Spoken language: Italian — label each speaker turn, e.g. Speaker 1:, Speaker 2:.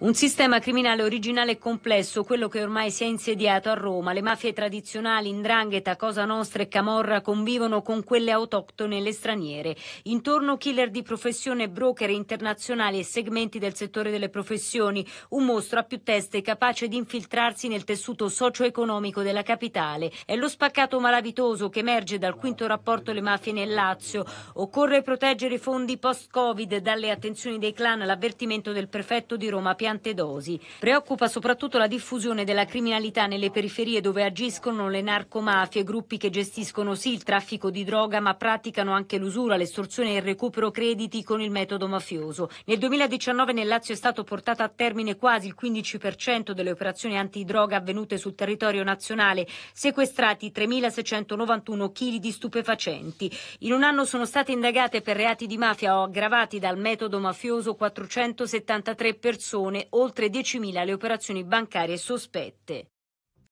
Speaker 1: Un sistema criminale originale e complesso, quello che ormai si è insediato a Roma. Le mafie tradizionali, Indrangheta, Cosa Nostra e Camorra convivono con quelle autoctone e le straniere. Intorno killer di professione, broker internazionali e segmenti del settore delle professioni. Un mostro a più teste capace di infiltrarsi nel tessuto socio-economico della capitale. È lo spaccato malavitoso che emerge dal quinto rapporto Le mafie nel Lazio. Occorre proteggere i fondi post-Covid dalle attenzioni dei clan, all'avvertimento del prefetto di Roma, Piano variante dosi. Preoccupa soprattutto la diffusione della criminalità nelle periferie dove agiscono le narcomafie, gruppi che gestiscono sì il traffico di droga ma praticano anche l'usura, l'estorsione e il recupero crediti con il metodo mafioso. Nel 2019 nel Lazio è stato portato a termine quasi il 15% delle operazioni antidroga avvenute sul territorio nazionale, sequestrati 3.691 kg di stupefacenti. In un anno sono state indagate per reati di mafia o aggravati dal metodo mafioso 473 persone oltre 10.000 le operazioni bancarie sospette.